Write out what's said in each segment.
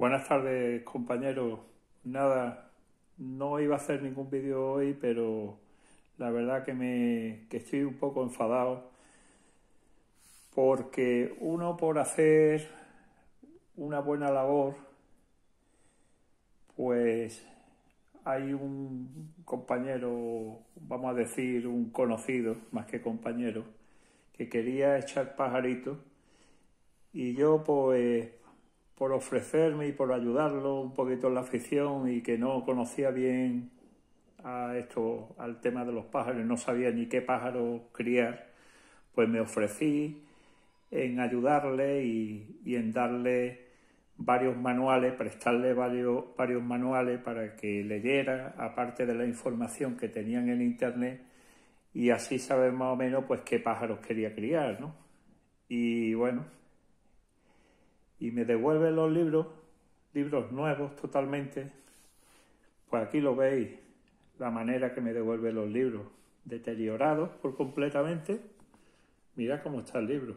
Buenas tardes, compañeros. Nada, no iba a hacer ningún vídeo hoy, pero la verdad que me estoy un poco enfadado porque uno por hacer una buena labor pues hay un compañero, vamos a decir un conocido, más que compañero, que quería echar pajarito y yo pues por ofrecerme y por ayudarlo un poquito en la afición y que no conocía bien a esto, al tema de los pájaros, no sabía ni qué pájaros criar, pues me ofrecí en ayudarle y, y en darle varios manuales, prestarle varios, varios manuales para que leyera, aparte de la información que tenían en internet, y así saber más o menos pues qué pájaros quería criar, ¿no? Y bueno, y me devuelve los libros, libros nuevos totalmente, pues aquí lo veis, la manera que me devuelve los libros, deteriorados por completamente. mira cómo está el libro.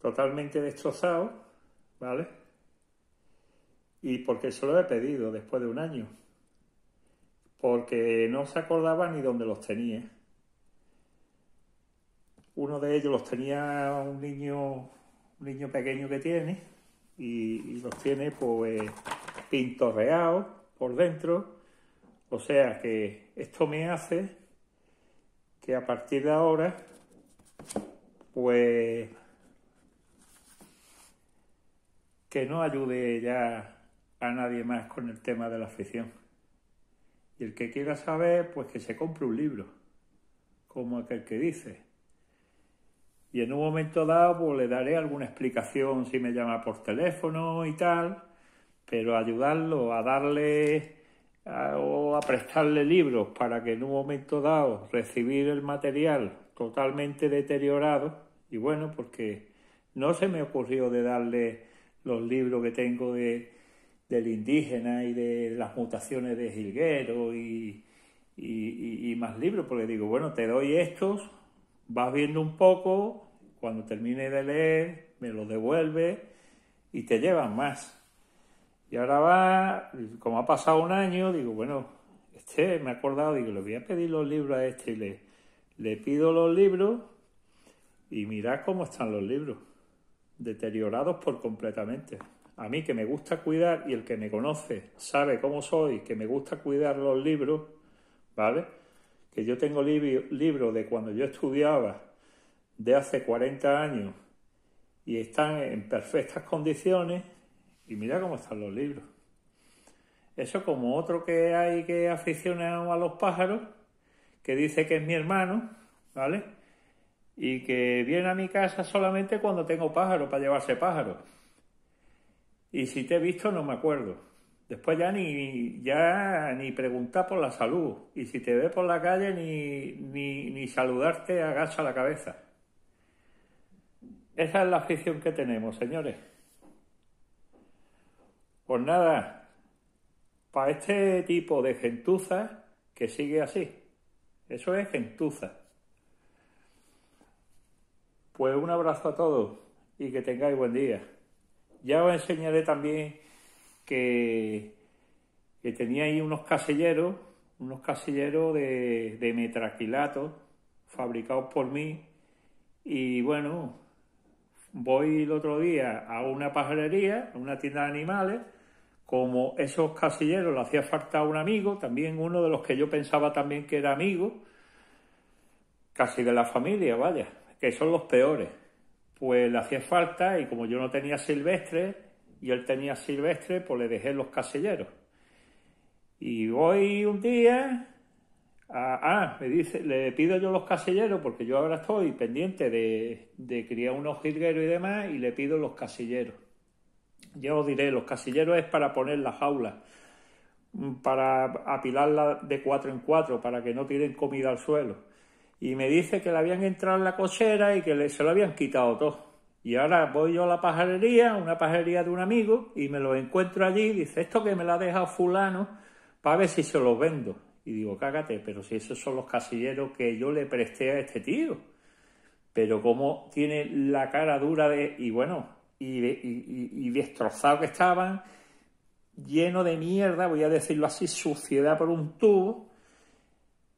Totalmente destrozado, ¿vale? Y porque se lo he pedido después de un año. Porque no se acordaba ni dónde los tenía. Uno de ellos los tenía un niño niño pequeño que tiene y, los tiene pues pintorreados por dentro. O sea que esto me hace que a partir de ahora pues que no ayude ya a nadie más con el tema de la afición. Y el que quiera saber, pues que se compre un libro, como aquel que dice y en un momento dado pues, le daré alguna explicación si me llama por teléfono y tal, pero ayudarlo a darle o a prestarle libros para que en un momento dado recibir el material totalmente deteriorado y bueno, porque no se me ocurrió de darle los libros que tengo de, del indígena y de las mutaciones de Gilguero y más libros, porque digo, bueno, te doy estos vas viendo un poco, cuando termine de leer, me lo devuelve y te llevan más. Y ahora va, como ha pasado un año, digo, bueno, este me ha acordado, digo, le voy a pedir los libros a este y le, le pido los libros y mirad cómo están los libros, deteriorados por completamente. A mí que me gusta cuidar y el que me conoce sabe cómo soy, que me gusta cuidar los libros, ¿vale? que yo tengo libros libro de cuando yo estudiaba, de hace 40 años, y están en perfectas condiciones, y mira cómo están los libros. Eso como otro que hay que aficiona a los pájaros, que dice que es mi hermano, ¿vale? Y que viene a mi casa solamente cuando tengo pájaro, para llevarse pájaro. Y si te he visto no me acuerdo. Después ya ni, ya ni preguntar por la salud. Y si te ve por la calle, ni, ni, ni saludarte, agacha la cabeza. Esa es la afición que tenemos, señores. Pues nada, para este tipo de gentuza que sigue así. Eso es gentuza. Pues un abrazo a todos y que tengáis buen día. Ya os enseñaré también que, tenía ahí unos casilleros, unos casilleros de, de metraquilato fabricados por mí. Y bueno, voy el otro día a una pajarería, a una tienda de animales, como esos casilleros le hacía falta a un amigo, también uno de los que yo pensaba también que era amigo, casi de la familia, vaya, que son los peores. Pues le hacía falta y como yo no tenía silvestres... Y él tenía silvestre, pues le dejé los casilleros. Y voy un día, ah, me dice, le pido yo los casilleros, porque yo ahora estoy pendiente de, criar unos jilgueros y demás, y le pido los casilleros. Yo os diré, los casilleros es para poner las jaulas, mm, para apilarla de cuatro en cuatro, para que no tiren comida al suelo. Y me dice que le habían entrado en la cochera y que se lo habían quitado todo. Y ahora voy yo a la pajarería, una pajarería de un amigo, y me lo encuentro allí, dice, esto que me lo ha dejado fulano, para ver si se los vendo. Y digo, cágate, pero si esos son los casilleros que yo le presté a este tío. Pero como tiene la cara dura de, y bueno, y, y destrozado que estaban, lleno de mierda, voy a decirlo así, suciedad por un tubo.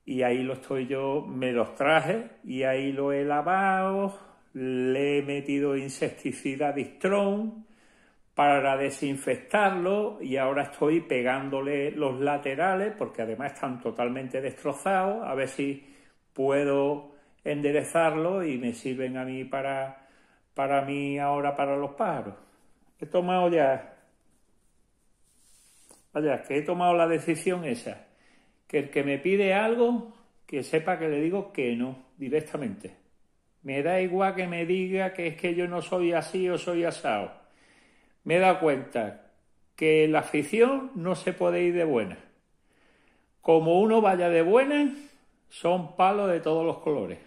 Y ahí lo estoy yo, me los traje y ahí lo he lavado, le he metido insecticida distrón para desinfectarlo y ahora estoy pegándole los laterales porque además están totalmente destrozados, a ver si puedo enderezarlo y me sirven a mí para, para mí ahora para los pájaros. He tomado ya, vaya, que he tomado la decisión esa, que el que me pide algo, que sepa que le digo que no directamente. Me da igual que me diga que es que yo no soy así o soy asado. Me da cuenta que la afición no se puede ir de buena. Como uno vaya de buena, son palos de todos los colores.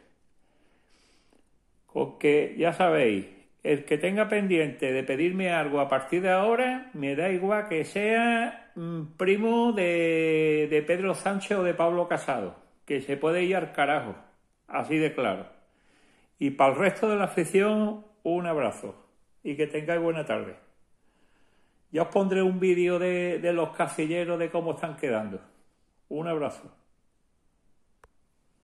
Porque ya sabéis, el que tenga pendiente de pedirme algo a partir de ahora, me da igual que sea mm, primo de, de Pedro Sánchez o de Pablo Casado, que se puede ir al carajo, así de claro. Y para el resto de la afición, un abrazo y que tengáis buena tarde. Ya os pondré un vídeo de, de los casilleros de cómo están quedando. Un abrazo.